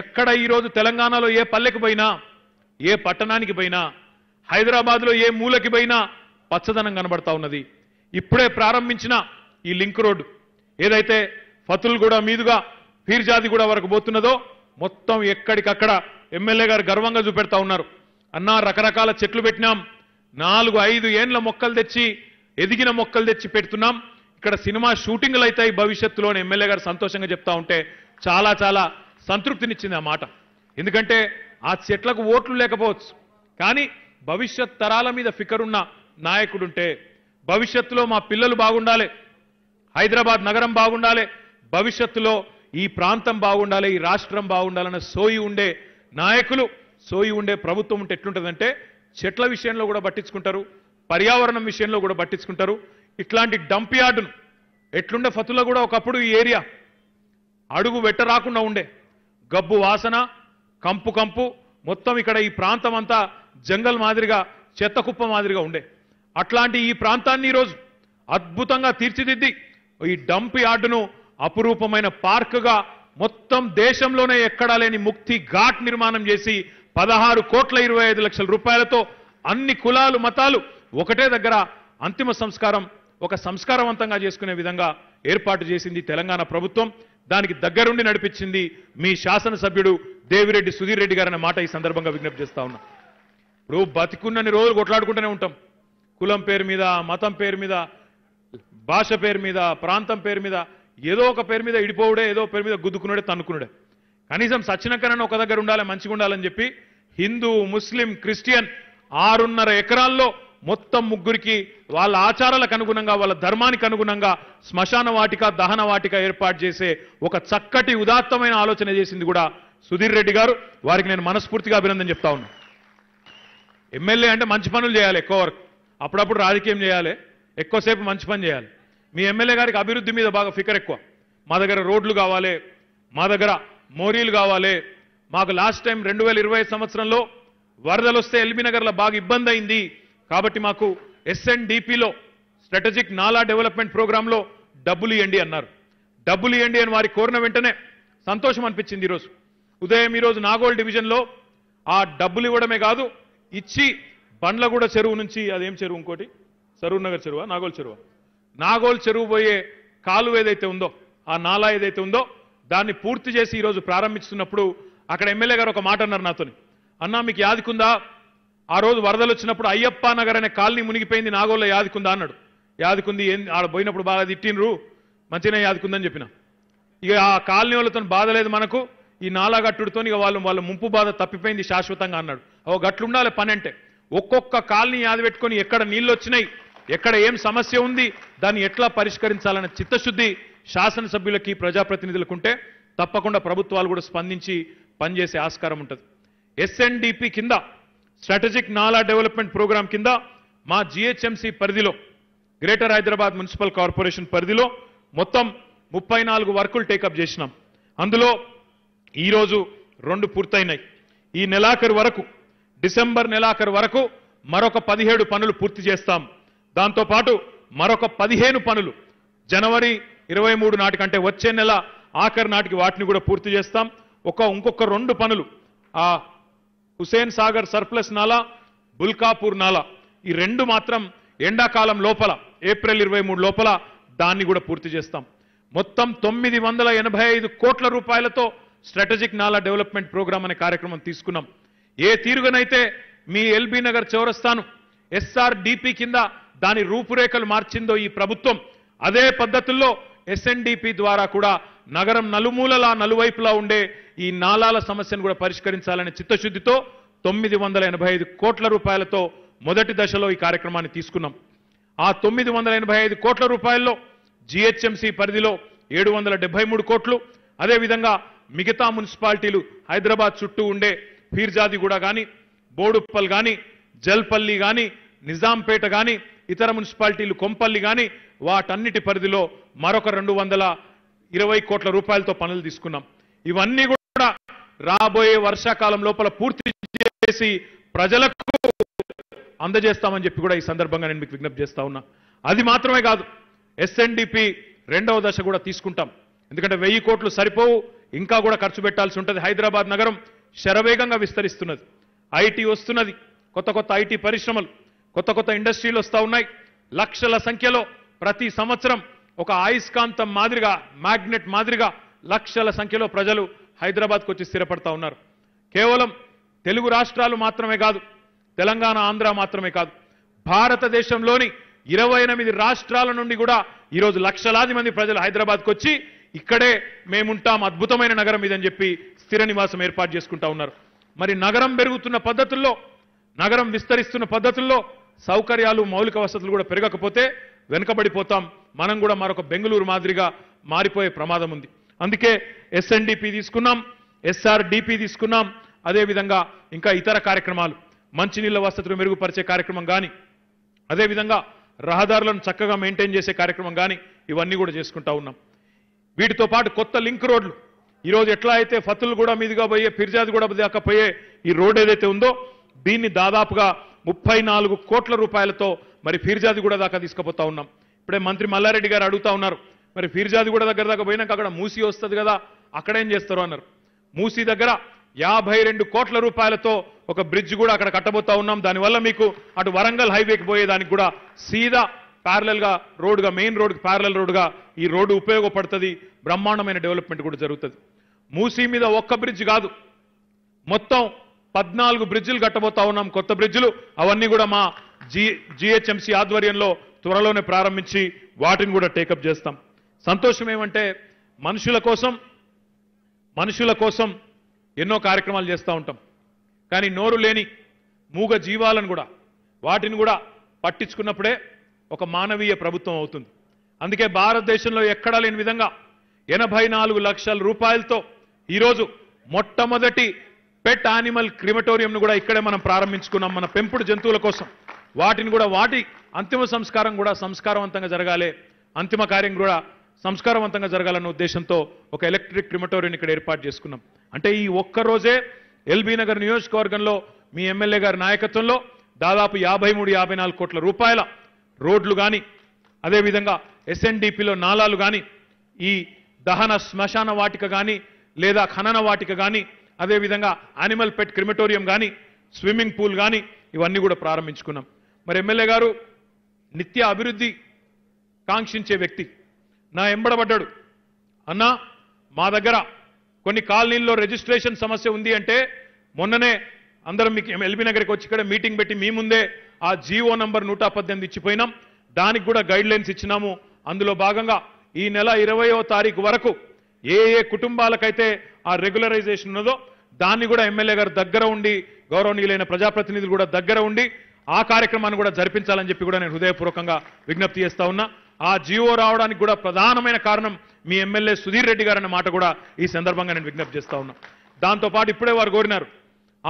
ఎక్కడ ఈరోజు తెలంగాణలో ఏ పల్లెకి పోయినా ఏ పట్టణానికి పోయినా హైదరాబాద్లో ఏ మూలకి పోయినా పచ్చదనం కనబడతా ఉన్నది ఇప్పుడే ప్రారంభించిన ఈ లింక్ రోడ్డు ఏదైతే ఫతుల్ కూడా మీదుగా కూడా వరకు పోతున్నదో మొత్తం ఎక్కడికక్కడ ఎమ్మెల్యే గారు గర్వంగా చూపెడతా ఉన్నారు అన్నా రకరకాల చెట్లు పెట్టినాం నాలుగు ఐదు ఏండ్ల మొక్కలు తెచ్చి ఎదిగిన మొక్కలు తెచ్చి పెడుతున్నాం ఇక్కడ సినిమా షూటింగ్లు అవుతాయి భవిష్యత్తులోని ఎమ్మెల్యే గారు సంతోషంగా చెప్తా ఉంటే చాలా చాలా సంతృప్తినిచ్చింది ఆ మాట ఎందుకంటే ఆ చెట్లకు ఓట్లు లేకపోవచ్చు కానీ భవిష్యత్ తరాల మీద ఫికరున్న నాయకుడుంటే భవిష్యత్తులో మా పిల్లలు బాగుండాలి హైదరాబాద్ నగరం బాగుండాలి భవిష్యత్తులో ఈ ప్రాంతం బాగుండాలి ఈ రాష్ట్రం బాగుండాలన్న సోయి ఉండే నాయకులు సోయి ఉండే ప్రభుత్వం ఉంటే ఎట్లుంటుందంటే చెట్ల విషయంలో కూడా పట్టించుకుంటారు పర్యావరణం విషయంలో కూడా పట్టించుకుంటారు ఇట్లాంటి డంప్ యార్డును ఎట్లుండే ఫతుల కూడా ఒకప్పుడు ఈ ఏరియా అడుగు వెట్టరాకుండా ఉండే గబ్బు వాసన కంపు కంపు మొత్తం ఇక్కడ ఈ ప్రాంతం అంతా జంగల్ మాదిరిగా చెత్తకుప్ప మాదిరిగా ఉండే అట్లాంటి ఈ ప్రాంతాన్ని ఈరోజు అద్భుతంగా తీర్చిదిద్ది ఈ డంప్ యార్డును అపురూపమైన పార్కుగా మొత్తం దేశంలోనే ఎక్కడా లేని ముక్తి ఘాట్ నిర్మాణం చేసి పదహారు కోట్ల ఇరవై ఐదు లక్షల రూపాయలతో అన్ని కులాలు మతాలు ఒకటే దగ్గర అంతిమ సంస్కారం ఒక సంస్కారవంతంగా చేసుకునే విధంగా ఏర్పాటు చేసింది తెలంగాణ ప్రభుత్వం దానికి దగ్గరుండి నడిపించింది మీ శాసనసభ్యుడు దేవిరెడ్డి సుధీర్ రెడ్డి గారన్న మాట ఈ సందర్భంగా విజ్ఞప్తి చేస్తా ఉన్నా ఇప్పుడు బతికున్నన్ని రోజులు కొట్లాడుకుంటూనే ఉంటాం కులం పేరు మీద మతం పేరు మీద భాష పేరు మీద ప్రాంతం పేరు మీద ఏదో ఒక పేరు మీద ఇడిపోవుడే ఏదో పేరు మీద గుద్దుకున్నాడే తన్నుకున్నాడే కనీసం సచ్చినక్కనన్న ఒక దగ్గర ఉండాలి మంచిగా ఉండాలని చెప్పి హిందూ ముస్లిం క్రిస్టియన్ ఆరున్నర ఎకరాల్లో మొత్తం ముగ్గురికి వాళ్ళ ఆచారాలకు అనుగుణంగా వాళ్ళ ధర్మానికి అనుగుణంగా శ్మశాన వాటిక దహన వాటిక ఏర్పాటు చేసే ఒక చక్కటి ఉదాత్తమైన ఆలోచన చేసింది కూడా సుధీర్ రెడ్డి గారు వారికి నేను మనస్ఫూర్తిగా అభినందన చెప్తా ఉన్నా ఎమ్మెల్యే అంటే మంచి పనులు చేయాలి ఎక్కువ వరకు అప్పుడప్పుడు రాజకీయం చేయాలి ఎక్కువసేపు మంచి పని చేయాలి మీ ఎమ్మెల్యే గారికి అభివృద్ధి మీద బాగా ఫికర్ ఎక్కువ మా దగ్గర రోడ్లు కావాలి మా దగ్గర మోరీలు కావాలి మాకు లాస్ట్ టైం రెండు సంవత్సరంలో వరదలు వస్తే ఎల్బీ నగర్లో బాగా ఇబ్బంది అయింది కాబట్టి మాకు ఎస్ఎన్డిపిలో స్ట్రాటజిక్ నాలా డెవలప్మెంట్ ప్రోగ్రాంలో డబ్బులు ఇవ్వండి అన్నారు డబ్బులు ఇవ్వండి e అని వారి కోరిన వెంటనే సంతోషం అనిపించింది ఈరోజు ఉదయం ఈరోజు నాగోల్ డివిజన్లో ఆ డబ్బులు ఇవ్వడమే కాదు ఇచ్చి బండ్లగూడ చెరువు నుంచి అదేం చెరువు ఇంకోటి సరూర్ నగర్ చెరువు నాగోల్ చెరువు నాగోల్ చెరువు పోయే కాలువ ఏదైతే ఉందో ఆ నాలా ఏదైతే ఉందో దాన్ని పూర్తి చేసి ఈరోజు ప్రారంభిస్తున్నప్పుడు అక్కడ ఎమ్మెల్యే గారు ఒక మాట అన్నారు నాతోని అన్నా మీకు యాదికుందా ఆ రోజు వరదలు వచ్చినప్పుడు అయ్యప్ప నగర్ అనే కాలనీ మునిగిపోయింది నాగోల్లో యాదుకుందా అన్నాడు యాదుకుంది ఆడ పోయినప్పుడు బాగా తిట్టినరు మంచిగా యాదుకుందని చెప్పిన ఇక ఆ కాలనీ వాళ్ళతో బాధ లేదు మనకు ఈ నాలాగట్టుడితో ఇక వాళ్ళు వాళ్ళ ముంపు బాధ తప్పిపోయింది శాశ్వతంగా అన్నాడు ఓ ఉండాలి పని అంటే ఒక్కొక్క కాలనీ పెట్టుకొని ఎక్కడ నీళ్ళు వచ్చినాయి ఎక్కడ ఏం సమస్య ఉంది దాన్ని ఎట్లా పరిష్కరించాలనే చిత్తశుద్ధి శాసనసభ్యులకి ప్రజాప్రతినిధులకు ఉంటే తప్పకుండా ప్రభుత్వాలు కూడా స్పందించి పనిచేసే ఆస్కారం ఉంటుంది ఎస్ఎన్డిపి కింద స్ట్రాటజిక్ నాలా డెవలప్మెంట్ ప్రోగ్రాం కింద మా జిహెచ్ఎంసీ పరిధిలో గ్రేటర్ హైదరాబాద్ మున్సిపల్ కార్పొరేషన్ పరిధిలో మొత్తం ముప్పై నాలుగు వర్కులు టేకప్ చేసినాం అందులో ఈరోజు రెండు పూర్తయినాయి ఈ నెలాఖరు వరకు డిసెంబర్ నెలాఖరు వరకు మరొక పదిహేడు పనులు పూర్తి చేస్తాం దాంతోపాటు మరొక పదిహేను పనులు జనవరి ఇరవై మూడు నాటికంటే వచ్చే నెల ఆఖరి నాటికి వాటిని కూడా పూర్తి చేస్తాం ఒక ఇంకొక రెండు పనులు ఆ హుసేన్ సాగర్ సర్ప్లస్ నాలా బుల్కాపూర్ నాలా ఈ రెండు మాత్రం ఎండాకాలం లోపల ఏప్రిల్ ఇరవై లోపల దాన్ని కూడా పూర్తి చేస్తాం మొత్తం తొమ్మిది వందల ఎనభై ఐదు కోట్ల రూపాయలతో స్ట్రాటజిక్ నాలా డెవలప్మెంట్ ప్రోగ్రామ్ అనే కార్యక్రమం తీసుకున్నాం ఏ తీరుగనైతే మీ ఎల్బీ నగర్ చౌరస్తాను ఎస్ఆర్డిపి కింద దాని రూపురేఖలు మార్చిందో ఈ ప్రభుత్వం అదే పద్ధతుల్లో ఎస్ఎన్డిపి ద్వారా కూడా నగరం నలుమూలలా నలువైపులా ఉండే ఈ నాలాల సమస్యను కూడా పరిష్కరించాలనే చిత్తశుద్ధితో తొమ్మిది వందల ఎనభై ఐదు కోట్ల రూపాయలతో మొదటి దశలో ఈ కార్యక్రమాన్ని తీసుకున్నాం ఆ తొమ్మిది వందల ఎనభై ఐదు కోట్ల రూపాయల్లో జిహెచ్ఎంసీ పరిధిలో ఏడు వందల డెబ్బై మూడు కోట్లు అదేవిధంగా మిగతా మున్సిపాలిటీలు హైదరాబాద్ చుట్టూ ఉండే ఫీర్జాదిగూడ కానీ బోడుప్పల్ కానీ జల్పల్లి కానీ నిజాంపేట కానీ ఇతర మున్సిపాలిటీలు కొంపల్లి కానీ వాటన్నిటి పరిధిలో మరొక రెండు వందల ఇరవై కోట్ల రూపాయలతో పనులు తీసుకున్నాం ఇవన్నీ కూడా రాబోయే వర్షాకాలం లోపల పూర్తి చేసి ప్రజలకు అందజేస్తామని చెప్పి కూడా ఈ సందర్భంగా నేను మీకు విజ్ఞప్తి చేస్తా ఉన్నా అది మాత్రమే కాదు ఎస్ఎన్డిపి రెండవ దశ కూడా తీసుకుంటాం ఎందుకంటే వెయ్యి కోట్లు సరిపోవు ఇంకా కూడా ఖర్చు పెట్టాల్సి ఉంటుంది హైదరాబాద్ నగరం శరవేగంగా విస్తరిస్తున్నది ఐటీ వస్తున్నది కొత్త కొత్త ఐటీ పరిశ్రమలు కొత్త కొత్త ఇండస్ట్రీలు వస్తూ ఉన్నాయి లక్షల సంఖ్యలో ప్రతి సంవత్సరం ఒక ఆయుష్కాంతం మాదిరిగా మ్యాగ్నెట్ మాదిరిగా లక్షల సంఖ్యలో ప్రజలు హైదరాబాద్కు వచ్చి స్థిరపడతా ఉన్నారు కేవలం తెలుగు రాష్ట్రాలు మాత్రమే కాదు తెలంగాణ ఆంధ్ర మాత్రమే కాదు భారతదేశంలోని ఇరవై ఎనిమిది రాష్ట్రాల నుండి కూడా ఈరోజు లక్షలాది మంది ప్రజలు హైదరాబాద్కు వచ్చి ఇక్కడే మేముంటాం అద్భుతమైన నగరం ఇదని చెప్పి స్థిర నివాసం ఏర్పాటు చేసుకుంటా ఉన్నారు మరి నగరం పెరుగుతున్న పద్ధతుల్లో నగరం విస్తరిస్తున్న పద్ధతుల్లో సౌకర్యాలు మౌలిక వసతులు కూడా పెరగకపోతే వెనుకబడిపోతాం మనం కూడా మరొక బెంగళూరు మాదిరిగా మారిపోయే ప్రమాదం ఉంది అందుకే ఎస్ఎన్డిపి తీసుకున్నాం ఎస్ఆర్డిపి తీసుకున్నాం అదేవిధంగా ఇంకా ఇతర కార్యక్రమాలు మంచినీళ్ళ వసతులు మెరుగుపరిచే కార్యక్రమం కానీ అదేవిధంగా రహదారులను చక్కగా మెయింటైన్ చేసే కార్యక్రమం కానీ ఇవన్నీ కూడా చేసుకుంటా ఉన్నాం వీటితో పాటు కొత్త లింక్ రోడ్లు ఈరోజు ఎట్లా అయితే ఫతులు కూడా మీదుగా పోయే ఫిర్జాద్ కూడా దాకా పోయే ఈ రోడ్ ఏదైతే ఉందో దీన్ని దాదాపుగా ముప్పై కోట్ల రూపాయలతో మరి ఫిర్జాది కూడా దాకా తీసుకుపోతా ఉన్నాం ఇప్పుడే మంత్రి మల్లారెడ్డి గారు అడుగుతా ఉన్నారు మరి ఫిర్జాది కూడా దగ్గర దాకా పోయినాక అక్కడ మూసి వస్తుంది కదా అక్కడేం చేస్తారు అన్నారు మూసి దగ్గర యాభై రెండు కోట్ల రూపాయలతో ఒక బ్రిడ్జ్ కూడా అక్కడ కట్టబోతా ఉన్నాం దానివల్ల మీకు అటు వరంగల్ హైవేకి పోయేదానికి కూడా సీదా ప్యారలల్గా రోడ్డుగా మెయిన్ రోడ్కి ప్యారలల్ రోడ్డుగా ఈ రోడ్డు ఉపయోగపడుతుంది బ్రహ్మాండమైన డెవలప్మెంట్ కూడా జరుగుతుంది మూసీ మీద ఒక్క బ్రిడ్జ్ కాదు మొత్తం పద్నాలుగు బ్రిడ్జ్లు కట్టబోతా ఉన్నాం కొత్త బ్రిడ్జ్లు అవన్నీ కూడా మా జి జిహెచ్ఎంసీ ఆధ్వర్యంలో త్వరలోనే ప్రారంభించి వాటిని కూడా టేకప్ చేస్తాం సంతోషం ఏమంటే మనుషుల కోసం మనుషుల కోసం ఎన్నో కార్యక్రమాలు చేస్తూ ఉంటాం కానీ నోరు లేని మూగ జీవాలను కూడా వాటిని కూడా పట్టించుకున్నప్పుడే ఒక మానవీయ ప్రభుత్వం అవుతుంది అందుకే భారతదేశంలో ఎక్కడా లేని విధంగా ఎనభై లక్షల రూపాయలతో ఈరోజు మొట్టమొదటి పెట్ యానిమల్ క్రిమటోరియంను కూడా ఇక్కడే మనం ప్రారంభించుకున్నాం మన పెంపుడు జంతువుల కోసం వాటిని కూడా వాటి అంతిమ సంస్కారం కూడా సంస్కారవంతంగా జరగాలి అంతిమ కార్యం కూడా సంస్కారవంతంగా జరగాలన్న ఉద్దేశంతో ఒక ఎలక్ట్రిక్ క్రిమటోరియం ఇక్కడ ఏర్పాటు చేసుకున్నాం అంటే ఈ ఒక్కరోజే ఎల్బీ నగర్ నియోజకవర్గంలో మీ ఎమ్మెల్యే గారి నాయకత్వంలో దాదాపు యాభై మూడు యాభై నాలుగు కోట్ల రూపాయల రోడ్లు కానీ అదేవిధంగా ఎస్ఎన్డిపిలో నాలాలు కానీ ఈ దహన శ్మశాన వాటిక కానీ లేదా ఖనన వాటిక కానీ అదేవిధంగా యానిమల్ పెట్ క్రిమటోరియం కానీ స్విమ్మింగ్ పూల్ కానీ ఇవన్నీ కూడా ప్రారంభించుకున్నాం మరి ఎమ్మెల్యే గారు నిత్య అభివృద్ధి కాంక్షించే వ్యక్తి నా ఎంబడబడ్డాడు అన్నా మా దగ్గర కొన్ని కాలనీల్లో రిజిస్ట్రేషన్ సమస్య ఉంది అంటే మొన్ననే అందరం మీకు ఎల్బీ నగర్కి వచ్చి ఇక్కడ మీటింగ్ పెట్టి మీ ముందే ఆ జీవో నంబర్ నూట పద్దెనిమిది ఇచ్చిపోయినాం దానికి కూడా గైడ్ లైన్స్ ఇచ్చినాము అందులో భాగంగా ఈ నెల ఇరవయో తారీఖు వరకు ఏ ఏ కుటుంబాలకైతే ఆ రెగ్యులరైజేషన్ ఉన్నదో దాన్ని కూడా ఎమ్మెల్యే గారు దగ్గర ఉండి గౌరవనీయులైన ప్రజాప్రతినిధులు కూడా దగ్గర ఉండి ఆ కార్యక్రమాన్ని కూడా జరిపించాలని చెప్పి కూడా నేను హృదయపూర్వకంగా విజ్ఞప్తి చేస్తా ఉన్నా ఆ జీవో రావడానికి కూడా ప్రధానమైన కారణం మీ ఎమ్మెల్యే సుధీర్ రెడ్డి గారు మాట కూడా ఈ సందర్భంగా నేను విజ్ఞప్తి చేస్తా ఉన్నా దాంతోపాటు ఇప్పుడే వారు కోరినారు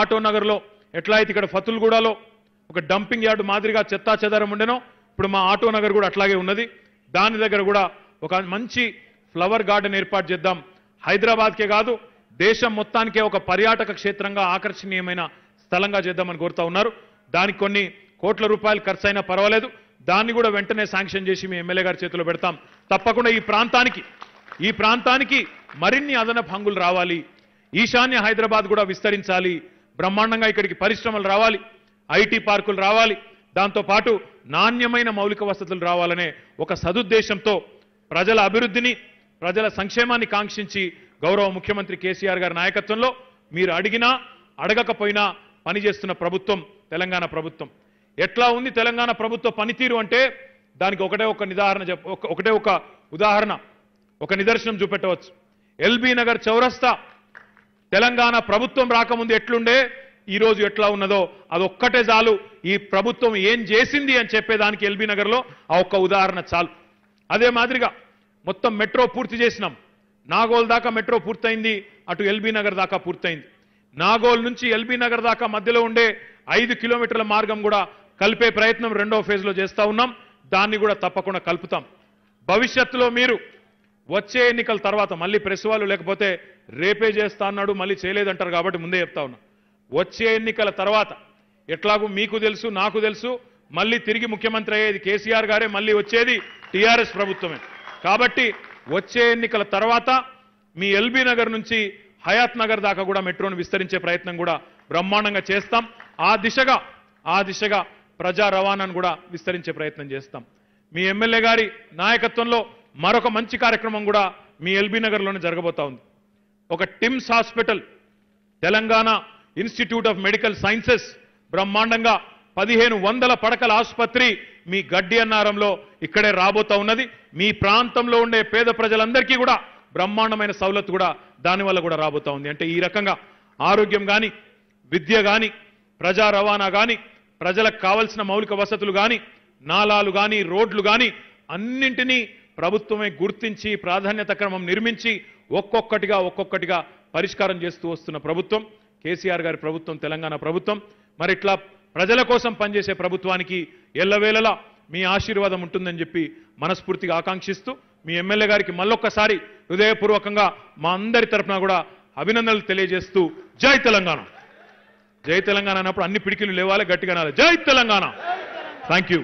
ఆటో నగర్లో ఎట్లా అయితే ఇక్కడ ఫతుల్గూడలో ఒక డంపింగ్ యార్డు మాదిరిగా చెత్తా చెదారం ఉండేనో ఇప్పుడు మా ఆటో నగర్ కూడా అట్లాగే ఉన్నది దాని దగ్గర కూడా ఒక మంచి ఫ్లవర్ గార్డెన్ ఏర్పాటు చేద్దాం హైదరాబాద్కే కాదు దేశం మొత్తానికే ఒక పర్యాటక క్షేత్రంగా ఆకర్షణీయమైన స్థలంగా చేద్దామని కోరుతా ఉన్నారు దానికి కొన్ని కోట్ల రూపాయలు ఖర్చు అయినా పర్వాలేదు దాన్ని కూడా వెంటనే శాంక్షన్ చేసి మీ ఎమ్మెల్యే గారి చేతిలో పెడతాం తప్పకుండా ఈ ప్రాంతానికి ఈ ప్రాంతానికి మరిన్ని అదనపు హంగులు రావాలి ఈశాన్య హైదరాబాద్ కూడా విస్తరించాలి బ్రహ్మాండంగా ఇక్కడికి పరిశ్రమలు రావాలి ఐటీ పార్కులు రావాలి దాంతోపాటు నాణ్యమైన మౌలిక వసతులు రావాలనే ఒక సదుద్దేశంతో ప్రజల అభివృద్ధిని ప్రజల సంక్షేమాన్ని కాంక్షించి గౌరవ ముఖ్యమంత్రి కేసీఆర్ గారి నాయకత్వంలో మీరు అడిగినా అడగకపోయినా పనిచేస్తున్న ప్రభుత్వం తెలంగాణ ప్రభుత్వం ఎట్లా ఉంది తెలంగాణ ప్రభుత్వ పనితీరు అంటే దానికి ఒకటే ఒక నిదాహరణ చెప్ ఒకటే ఒక ఉదాహరణ ఒక నిదర్శనం చూపెట్టవచ్చు ఎల్బీ నగర్ చౌరస్తా తెలంగాణ ప్రభుత్వం రాకముందు ఎట్లుండే ఈరోజు ఎట్లా ఉన్నదో అదొక్కటే చాలు ఈ ప్రభుత్వం ఏం చేసింది అని చెప్పేదానికి ఎల్బీ నగర్లో ఆ ఒక్క ఉదాహరణ చాలు అదే మాదిరిగా మొత్తం మెట్రో పూర్తి చేసినాం నాగోల్ దాకా మెట్రో పూర్తయింది అటు ఎల్బీ నగర్ దాకా పూర్తయింది నాగోల్ నుంచి ఎల్బీ నగర్ దాకా మధ్యలో ఉండే ఐదు కిలోమీటర్ల మార్గం కూడా కలిపే ప్రయత్నం రెండో ఫేజ్లో చేస్తూ ఉన్నాం దాన్ని కూడా తప్పకుండా కలుపుతాం భవిష్యత్తులో మీరు వచ్చే ఎన్నికల తర్వాత మళ్ళీ ప్రెస్ వాళ్ళు లేకపోతే రేపే చేస్తా అన్నాడు మళ్ళీ చేయలేదంటారు కాబట్టి ముందే చెప్తా ఉన్నా వచ్చే ఎన్నికల తర్వాత ఎట్లాగూ మీకు తెలుసు నాకు తెలుసు మళ్ళీ తిరిగి ముఖ్యమంత్రి అయ్యేది కేసీఆర్ గారే మళ్ళీ వచ్చేది టీఆర్ఎస్ ప్రభుత్వమే కాబట్టి వచ్చే ఎన్నికల తర్వాత మీ ఎల్బీ నగర్ నుంచి హయాత్ నగర్ దాకా కూడా మెట్రోను విస్తరించే ప్రయత్నం కూడా బ్రహ్మాండంగా చేస్తాం ఆ దిశగా ఆ దిశగా ప్రజా రవాణాను కూడా విస్తరించే ప్రయత్నం చేస్తాం మీ ఎమ్మెల్యే గారి నాయకత్వంలో మరొక మంచి కార్యక్రమం కూడా మీ ఎల్బీ నగర్లోనే జరగబోతా ఉంది ఒక TIMS hospital Telangana institute of medical sciences బ్రహ్మాండంగా పదిహేను వందల పడకల ఆసుపత్రి మీ గడ్డి అన్నారంలో ఇక్కడే రాబోతా ఉన్నది మీ ప్రాంతంలో ఉండే పేద ప్రజలందరికీ కూడా బ్రహ్మాండమైన సౌలత్ కూడా దానివల్ల కూడా రాబోతా ఉంది అంటే ఈ రకంగా ఆరోగ్యం కానీ విద్య కానీ ప్రజా రవాణా కానీ ప్రజలకు కావలసిన మౌలిక వసతులు కానీ నాలాలు కానీ రోడ్లు కానీ అన్నింటినీ ప్రభుత్వమే గుర్తించి ప్రాధాన్యత క్రమం నిర్మించి ఒక్కొక్కటిగా ఒక్కొక్కటిగా పరిష్కారం చేస్తూ వస్తున్న ప్రభుత్వం కేసీఆర్ గారి ప్రభుత్వం తెలంగాణ ప్రభుత్వం మరి ఇట్లా ప్రజల కోసం పనిచేసే ప్రభుత్వానికి ఎల్లవేళలా మీ ఆశీర్వాదం ఉంటుందని చెప్పి మనస్ఫూర్తిగా ఆకాంక్షిస్తూ మీ ఎమ్మెల్యే గారికి మళ్ళొక్కసారి హృదయపూర్వకంగా మా అందరి తరఫున కూడా అభినందనలు తెలియజేస్తూ జై తెలంగాణ జై తెలంగాణ అన్నప్పుడు అన్ని పిడికిలు లేవాలి గట్టిగా నాలి జై తెలంగాణ థ్యాంక్ యూ